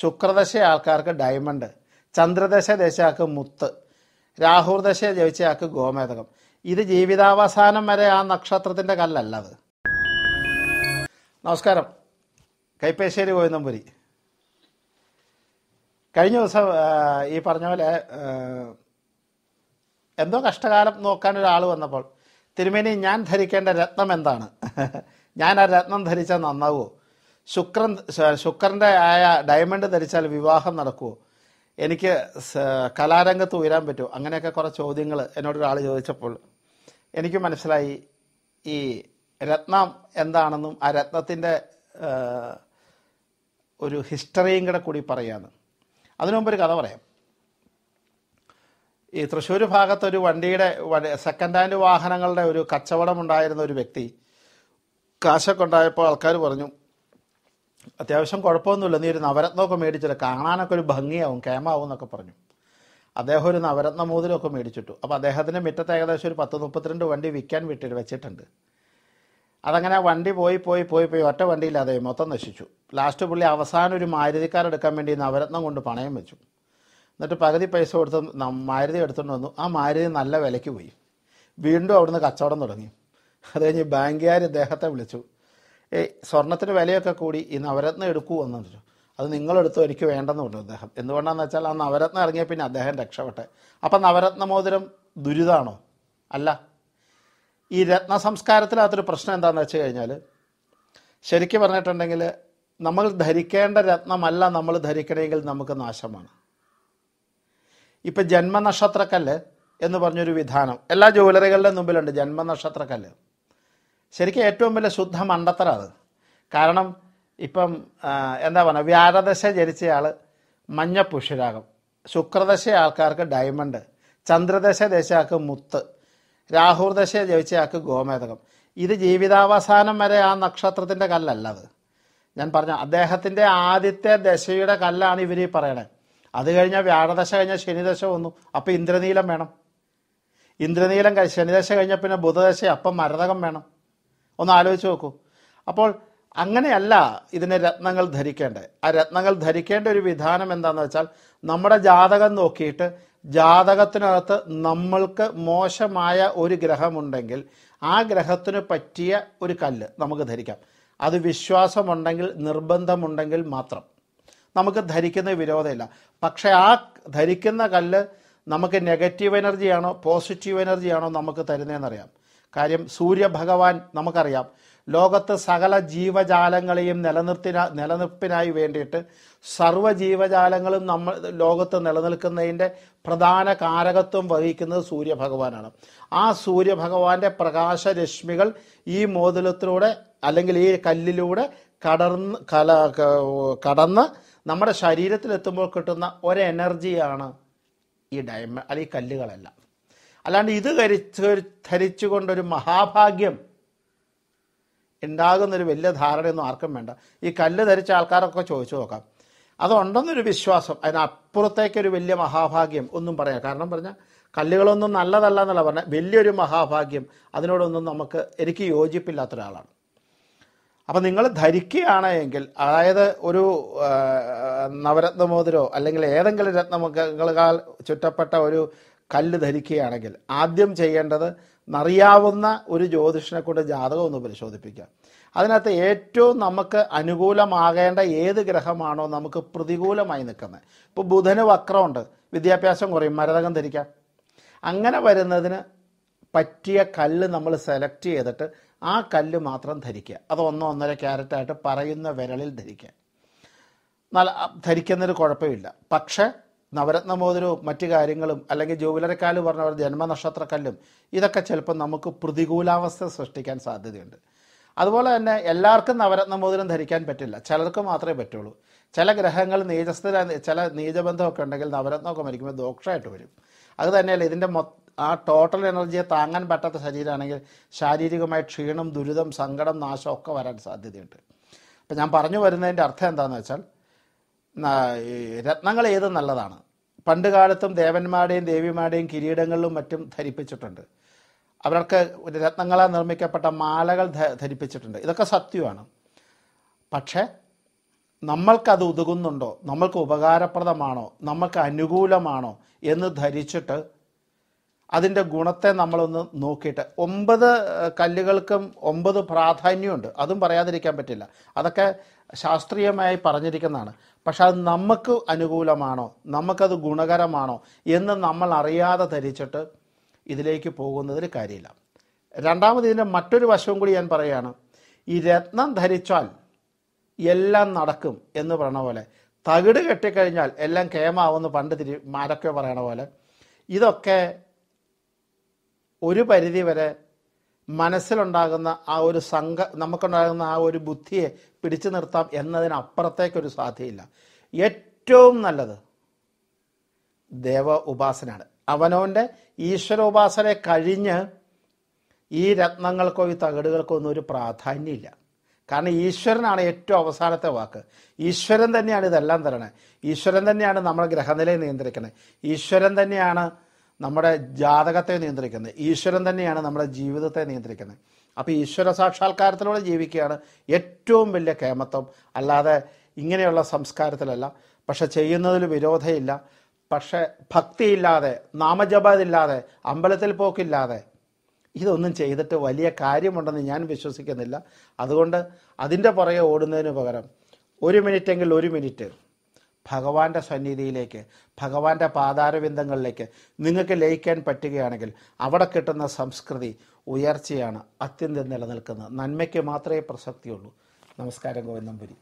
ശുക്രദശ ആൾക്കാർക്ക് ഡയമണ്ട് ചന്ദ്രദശ ദശയാൾക്ക് മുത്ത് രാഹുർദശ ജയിച്ചയാൾക്ക് ഗോമേതകം ഇത് ജീവിതാവസാനം വരെ ആ നക്ഷത്രത്തിൻ്റെ കല്ലല്ല അത് നമസ്കാരം കൈപ്പേശ്ശേരി ഗോവിന്ദംപുരി കഴിഞ്ഞ ദിവസം ഈ പറഞ്ഞ പോലെ എന്തോ കഷ്ടകാലം നോക്കാൻ ഒരാൾ വന്നപ്പോൾ തിരുമേനി ഞാൻ ധരിക്കേണ്ട രത്നം എന്താണ് ഞാൻ ആ രത്നം ധരിച്ചാൽ നന്നാവുമോ ശുക്രൻ ശുക്രൻ്റെ ആയ ഡയമണ്ട് ധരിച്ചാൽ വിവാഹം നടക്കുമോ എനിക്ക് കലാരംഗത്ത് ഉയരാൻ പറ്റുമോ അങ്ങനെയൊക്കെ കുറേ ചോദ്യങ്ങൾ എന്നോട് ഒരാൾ ചോദിച്ചപ്പോൾ എനിക്ക് മനസ്സിലായി ഈ രത്നം എന്താണെന്നും ആ രത്നത്തിൻ്റെ ഒരു ഹിസ്റ്ററിയും കൂടെ കൂടി പറയാന്ന് അതിനു മുമ്പ് ഒരു കഥ പറയാം ഈ തൃശ്ശൂർ ഭാഗത്തൊരു വണ്ടിയുടെ സെക്കൻഡ് ഹാൻഡ് വാഹനങ്ങളുടെ ഒരു കച്ചവടം ഉണ്ടായിരുന്ന ഒരു വ്യക്തി കാശൊക്കെ ഉണ്ടായപ്പോൾ ആൾക്കാർ പറഞ്ഞു അത്യാവശ്യം കുഴപ്പമൊന്നുമില്ല നീ ഒരു നവരത്നമൊക്കെ മേടിച്ചില്ല കാണാനൊക്കെ ഒരു ഭംഗിയാവും കേമാവും എന്നൊക്കെ പറഞ്ഞു അദ്ദേഹം ഒരു നവരത്ന മൂതിലൊക്കെ മേടിച്ചിട്ടു അപ്പോൾ അദ്ദേഹത്തിൻ്റെ മുറ്റത്ത് ഏകദേശം ഒരു പത്ത് മുപ്പത്തിരണ്ട് വണ്ടി വിൽക്കാൻ വിട്ടിട്ട് വെച്ചിട്ടുണ്ട് അതങ്ങനെ വണ്ടി പോയി പോയി പോയി പോയി ഒറ്റ വണ്ടിയില്ലാതെ മൊത്തം നശിച്ചു ലാസ്റ്റ് പുള്ളി അവസാനം ഒരു മാരുതിക്കാരെടുക്കാൻ വേണ്ടി നവരത്നം കൊണ്ട് പണയം വെച്ചു എന്നിട്ട് പകുതി പൈസ കൊടുത്ത് മാരുതി എടുത്തുകൊണ്ട് വന്നു ആ മാരുതി നല്ല വിലയ്ക്ക് പോയി വീണ്ടും അവിടുന്ന് കച്ചവടം തുടങ്ങി അത് കഴിഞ്ഞ് ബാങ്കുകാർ ഇദ്ദേഹത്തെ വിളിച്ചു സ്വർണത്തിന് വിലയൊക്കെ കൂടി ഈ നവരത്നം എടുക്കൂ എന്ന് അത് നിങ്ങളെടുത്തോ എനിക്ക് വേണ്ടെന്ന് പറഞ്ഞു അദ്ദേഹം എന്തുകൊണ്ടാണെന്ന് വെച്ചാൽ ആ നവരത്നം ഇറങ്ങിയ പിന്നെ അദ്ദേഹം രക്ഷപ്പെട്ടെ അപ്പം നവരത്ന മോതിരം ദുരിതാണോ അല്ല ഈ രത്ന സംസ്കാരത്തിനകത്തൊരു പ്രശ്നം എന്താണെന്ന് വെച്ച് കഴിഞ്ഞാൽ ശരിക്കും പറഞ്ഞിട്ടുണ്ടെങ്കിൽ നമ്മൾ ധരിക്കേണ്ട രത്നമല്ല നമ്മൾ ധരിക്കണമെങ്കിൽ നമുക്ക് നാശമാണ് ഇപ്പം ജന്മനക്ഷത്രക്കല്ല് എന്ന് പറഞ്ഞൊരു വിധാനം എല്ലാ ജ്വല്ലറികളുടെ മുമ്പിലുണ്ട് ജന്മനക്ഷത്രക്കല്ല് ശരിക്കും ഏറ്റവും വലിയ ശുദ്ധ മണ്ടത്തരം അത് കാരണം ഇപ്പം എന്താ പറയുക വ്യാഴദശ ജനിച്ചയാൾ മഞ്ഞപ്പുഷ്യരാകും ശുക്രദശ ആൾക്കാർക്ക് ഡയമണ്ട് ചന്ദ്രദശ ദശയാൾക്ക് മുത്ത് രാഹുർദശ ജനിച്ചയാൾക്ക് ഗോമേതകം ഇത് ജീവിതാവസാനം വരെ ആ നക്ഷത്രത്തിൻ്റെ കല്ലല്ല അത് ഞാൻ പറഞ്ഞ അദ്ദേഹത്തിൻ്റെ ആദ്യത്തെ ദശയുടെ കല്ലാണ് ഇവർ ഈ പറയണേ അത് കഴിഞ്ഞാൽ വ്യാഴദശ കഴിഞ്ഞാൽ ശനിദശ വന്നു അപ്പോൾ ഇന്ദ്രനീലം വേണം ഇന്ദ്രനീലം ശനിദശ കഴിഞ്ഞാൽ പിന്നെ ബുധദശ അപ്പം മരതകം വേണം ഒന്ന് ആലോചിച്ച് നോക്കൂ അപ്പോൾ അങ്ങനെയല്ല ഇതിനെ രത്നങ്ങൾ ധരിക്കേണ്ടത് ആ രത്നങ്ങൾ ധരിക്കേണ്ട ഒരു വിധാനം എന്താണെന്ന് വെച്ചാൽ നമ്മുടെ ജാതകം നോക്കിയിട്ട് ജാതകത്തിനകത്ത് നമ്മൾക്ക് മോശമായ ഒരു ഗ്രഹമുണ്ടെങ്കിൽ ആ ഗ്രഹത്തിന് പറ്റിയ ഒരു കല്ല് നമുക്ക് ധരിക്കാം അത് വിശ്വാസമുണ്ടെങ്കിൽ നിർബന്ധമുണ്ടെങ്കിൽ മാത്രം നമുക്ക് ധരിക്കുന്ന വിരോധമില്ല പക്ഷേ ആ ധരിക്കുന്ന കല്ല് നമുക്ക് നെഗറ്റീവ് എനർജിയാണോ പോസിറ്റീവ് എനർജിയാണോ നമുക്ക് തരുന്നതെന്നറിയാം കാര്യം സൂര്യഭഗവാൻ നമുക്കറിയാം ലോകത്ത് സകല ജീവജാലങ്ങളെയും നിലനിർത്തിന നിലനിർപ്പിനായി വേണ്ടിയിട്ട് സർവ്വ ജീവജാലങ്ങളും നമ്മൾ ലോകത്ത് നിലനിൽക്കുന്നതിൻ്റെ പ്രധാന കാരകത്വം വഹിക്കുന്നത് സൂര്യഭഗവാനാണ് ആ സൂര്യഭഗവാന്റെ പ്രകാശരശ്മികൾ ഈ മോതിലത്തിലൂടെ അല്ലെങ്കിൽ ഈ കല്ലിലൂടെ കടർന്ന് കല കടന്ന് നമ്മുടെ ശരീരത്തിലെത്തുമ്പോൾ കിട്ടുന്ന ഒരു എനർജിയാണ് ഈ ഡയമ അല്ലെങ്കിൽ കല്ലുകളെല്ലാം അല്ലാണ്ട് ഇത് ധരിച്ച് ധരിച്ചുകൊണ്ടൊരു മഹാഭാഗ്യം ഉണ്ടാകുന്നൊരു വലിയ ധാരണയൊന്നും ആർക്കും വേണ്ട ഈ കല്ല് ധരിച്ച ആൾക്കാരൊക്കെ ചോദിച്ചു നോക്കാം അതുണ്ടെന്നൊരു വിശ്വാസം അതിനപ്പുറത്തേക്കൊരു വലിയ മഹാഭാഗ്യം ഒന്നും പറയാം കാരണം പറഞ്ഞാൽ കല്ലുകളൊന്നും നല്ലതല്ല എന്നുള്ള പറഞ്ഞാൽ വലിയൊരു മഹാഭാഗ്യം അതിനോടൊന്നും നമുക്ക് എനിക്ക് യോജിപ്പില്ലാത്ത ഒരാളാണ് അപ്പം നിങ്ങൾ ധരിക്കുകയാണ് എങ്കിൽ അതായത് ഒരു നവരത്നമോതിരോ അല്ലെങ്കിൽ ഏതെങ്കിലും രത്നമുഖങ്ങളാൽ ചുറ്റപ്പെട്ട ഒരു കല്ല് ധരിക്കുകയാണെങ്കിൽ ആദ്യം ചെയ്യേണ്ടത് അറിയാവുന്ന ഒരു ജ്യോതിഷനെ കൊണ്ട് ജാതകം ഒന്ന് പരിശോധിപ്പിക്കുക അതിനകത്ത് ഏറ്റവും നമുക്ക് അനുകൂലമാകേണ്ട ഏത് ഗ്രഹമാണോ നമുക്ക് പ്രതികൂലമായി നിൽക്കുന്നത് ഇപ്പോൾ ബുധന് വക്രമുണ്ട് വിദ്യാഭ്യാസം കുറയും മരതകം ധരിക്കാം അങ്ങനെ വരുന്നതിന് പറ്റിയ കല്ല് നമ്മൾ സെലക്ട് ചെയ്തിട്ട് ആ കല്ല് മാത്രം ധരിക്കുക അത് ഒന്നോ ഒന്നര ക്യാരറ്റായിട്ട് പറയുന്ന വിരലിൽ ധരിക്കുക നല്ല ധരിക്കുന്നൊരു കുഴപ്പമില്ല പക്ഷേ നവരത്ന മോതിരവും മറ്റു കാര്യങ്ങളും അല്ലെങ്കിൽ ജൂബിലരക്കാല് പറഞ്ഞ പോലെ ജന്മനക്ഷത്രക്കല്ലും ഇതൊക്കെ ചിലപ്പോൾ നമുക്ക് പ്രതികൂലാവസ്ഥ സൃഷ്ടിക്കാൻ സാധ്യതയുണ്ട് അതുപോലെ തന്നെ എല്ലാവർക്കും നവരത്ന മോതിരം ധരിക്കാൻ പറ്റില്ല ചിലർക്ക് മാത്രമേ പറ്റുള്ളൂ ചില ഗ്രഹങ്ങൾ നീചസ്ഥിര ചില നീചബന്ധമൊക്കെ ഉണ്ടെങ്കിൽ നവരത്നമൊക്കെ മരിക്കുമ്പോൾ ദോഷമായിട്ട് വരും അത് തന്നെയല്ല ഇതിൻ്റെ ആ ടോട്ടൽ എനർജിയെ താങ്ങാൻ പറ്റാത്ത ശരീരമാണെങ്കിൽ ശാരീരികമായ ക്ഷീണം ദുരിതം സങ്കടം നാശം ഒക്കെ വരാൻ സാധ്യതയുണ്ട് അപ്പം ഞാൻ പറഞ്ഞു വരുന്നതിൻ്റെ അർത്ഥം എന്താണെന്ന് വെച്ചാൽ രത്നങ്ങൾ ഏത് നല്ലതാണ് പണ്ട് കാലത്തും ദേവന്മാരുടെയും ദേവിമാരുടെയും കിരീടങ്ങളിലും മറ്റും ധരിപ്പിച്ചിട്ടുണ്ട് അവർക്ക് രത്നങ്ങളാൽ നിർമ്മിക്കപ്പെട്ട മാലകൾ ധരിപ്പിച്ചിട്ടുണ്ട് ഇതൊക്കെ സത്യമാണ് പക്ഷേ നമ്മൾക്കത് ഉതുകുന്നുണ്ടോ നമ്മൾക്ക് ഉപകാരപ്രദമാണോ നമ്മൾക്ക് അനുകൂലമാണോ എന്ന് ധരിച്ചിട്ട് അതിൻ്റെ ഗുണത്തെ നമ്മളൊന്ന് നോക്കിയിട്ട് ഒമ്പത് കല്ലുകൾക്കും ഒമ്പത് പ്രാധാന്യമുണ്ട് അതും പറയാതിരിക്കാൻ പറ്റില്ല അതൊക്കെ ശാസ്ത്രീയമായി പറഞ്ഞിരിക്കുന്നതാണ് പക്ഷെ അത് നമുക്ക് അനുകൂലമാണോ നമുക്കത് ഗുണകരമാണോ എന്ന് നമ്മൾ അറിയാതെ ധരിച്ചിട്ട് ഇതിലേക്ക് പോകുന്നതിൽ കാര്യമില്ല രണ്ടാമത് ഇതിൻ്റെ മറ്റൊരു വശവും കൂടി ഞാൻ പറയുകയാണ് ഈ രത്നം ധരിച്ചാൽ എല്ലാം നടക്കും എന്ന് പറയണ പോലെ തകിട് കെട്ടിക്കഴിഞ്ഞാൽ എല്ലാം കേമാവെന്ന് പണ്ട് തിരി മാരൊക്കെ പറയണ പോലെ ഇതൊക്കെ ഒരു പരിധി വരെ മനസ്സിലുണ്ടാകുന്ന ആ ഒരു സംഘ നമുക്കുണ്ടാകുന്ന ആ ഒരു ബുദ്ധിയെ പിടിച്ചു നിർത്താം എന്നതിനപ്പുറത്തേക്കൊരു സാധ്യയില്ല ഏറ്റവും നല്ലത് ദേവ ഉപാസനയാണ് അവനവൻ്റെ ഈശ്വരോപാസനയെ കഴിഞ്ഞ് ഈ രത്നങ്ങൾക്കോ ഈ തകിടുകൾക്കോ ഒന്നും ഒരു പ്രാധാന്യമില്ല കാരണം ഈശ്വരനാണ് ഏറ്റവും അവസാനത്തെ വാക്ക് ഈശ്വരൻ തന്നെയാണ് ഇതെല്ലാം തരണേ ഈശ്വരൻ തന്നെയാണ് നമ്മൾ ഗ്രഹനിലയെ നിയന്ത്രിക്കണേ ഈശ്വരൻ തന്നെയാണ് നമ്മുടെ ജാതകത്തെ നിയന്ത്രിക്കുന്നത് ഈശ്വരൻ തന്നെയാണ് നമ്മുടെ ജീവിതത്തെ നിയന്ത്രിക്കുന്നത് അപ്പോൾ ഈശ്വര സാക്ഷാത്കാരത്തിലൂടെ ജീവിക്കുകയാണ് ഏറ്റവും വലിയ കേമത്വം അല്ലാതെ ഇങ്ങനെയുള്ള സംസ്കാരത്തിലല്ല പക്ഷെ ചെയ്യുന്നതിൽ വിരോധമില്ല പക്ഷെ ഭക്തിയില്ലാതെ നാമജപതില്ലാതെ അമ്പലത്തിൽ പോക്കില്ലാതെ ഇതൊന്നും ചെയ്തിട്ട് വലിയ കാര്യമുണ്ടെന്ന് ഞാൻ വിശ്വസിക്കുന്നില്ല അതുകൊണ്ട് അതിൻ്റെ പുറകെ ഓടുന്നതിന് പകരം ഒരു മിനിറ്റെങ്കിൽ ഒരു മിനിറ്റ് ഭഗവാന്റെ സന്നിധിയിലേക്ക് ഭഗവാന്റെ പാതാരവിന്ദങ്ങളിലേക്ക് നിങ്ങൾക്ക് ലയിക്കാൻ പറ്റുകയാണെങ്കിൽ അവിടെ കിട്ടുന്ന സംസ്കൃതി ഉയർച്ചയാണ് അത്യന്തം നിലനിൽക്കുന്നത് നന്മയ്ക്ക് മാത്രമേ പ്രസക്തിയുള്ളൂ നമസ്കാരം ഗോവിന്ദംപുരി